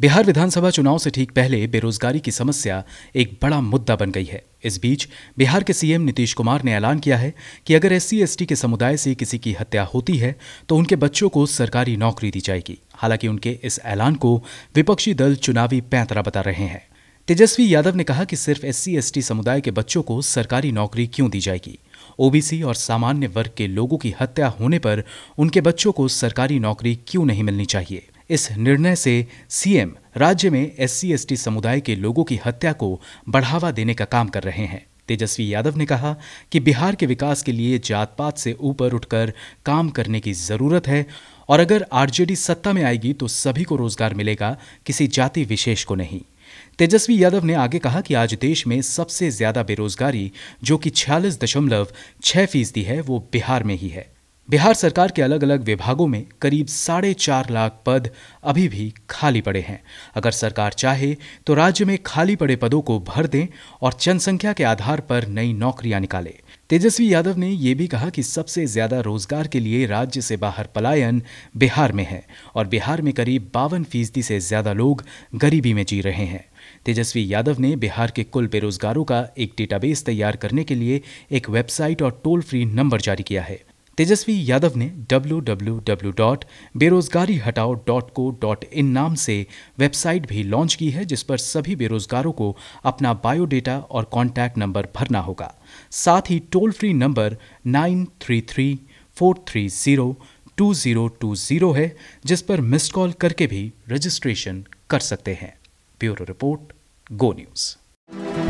बिहार विधानसभा चुनाव से ठीक पहले बेरोजगारी की समस्या एक बड़ा मुद्दा बन गई है इस बीच बिहार के सीएम नीतीश कुमार ने ऐलान किया है कि अगर एस सी के समुदाय से किसी की हत्या होती है तो उनके बच्चों को सरकारी नौकरी दी जाएगी हालांकि उनके इस ऐलान को विपक्षी दल चुनावी पैंतरा बता रहे हैं तेजस्वी यादव ने कहा कि सिर्फ एस सी समुदाय के बच्चों को सरकारी नौकरी क्यों दी जाएगी ओबीसी और सामान्य वर्ग के लोगों की हत्या होने पर उनके बच्चों को सरकारी नौकरी क्यों नहीं मिलनी चाहिए इस निर्णय से सीएम राज्य में एससी एसटी समुदाय के लोगों की हत्या को बढ़ावा देने का काम कर रहे हैं तेजस्वी यादव ने कहा कि बिहार के विकास के लिए जात पात से ऊपर उठकर काम करने की जरूरत है और अगर आरजेडी सत्ता में आएगी तो सभी को रोजगार मिलेगा किसी जाति विशेष को नहीं तेजस्वी यादव ने आगे कहा कि आज देश में सबसे ज्यादा बेरोजगारी जो कि छियालीस दशमलव छह फीसदी है वो बिहार में ही है बिहार सरकार के अलग अलग विभागों में करीब साढ़े चार लाख पद अभी भी खाली पड़े हैं अगर सरकार चाहे तो राज्य में खाली पड़े पदों को भर दें और जनसंख्या के आधार पर नई नौकरियां निकाले तेजस्वी यादव ने ये भी कहा कि सबसे ज्यादा रोजगार के लिए राज्य से बाहर पलायन बिहार में है और बिहार में करीब बावन फीसदी से ज्यादा लोग गरीबी में जी रहे हैं तेजस्वी यादव ने बिहार के कुल बेरोजगारों का एक डेटाबेस तैयार करने के लिए एक वेबसाइट और टोल फ्री नंबर जारी किया है तेजस्वी यादव ने डब्ल्यू नाम से वेबसाइट भी लॉन्च की है जिस पर सभी बेरोजगारों को अपना बायोडेटा और कॉन्टैक्ट नंबर भरना होगा साथ ही toll free number nine three three four three zero two zero two zero है जिस पर मिस कॉल करके भी रजिस्ट्रेशन कर सकते हैं ब्यूरो रिपोर्ट गो न्यूज़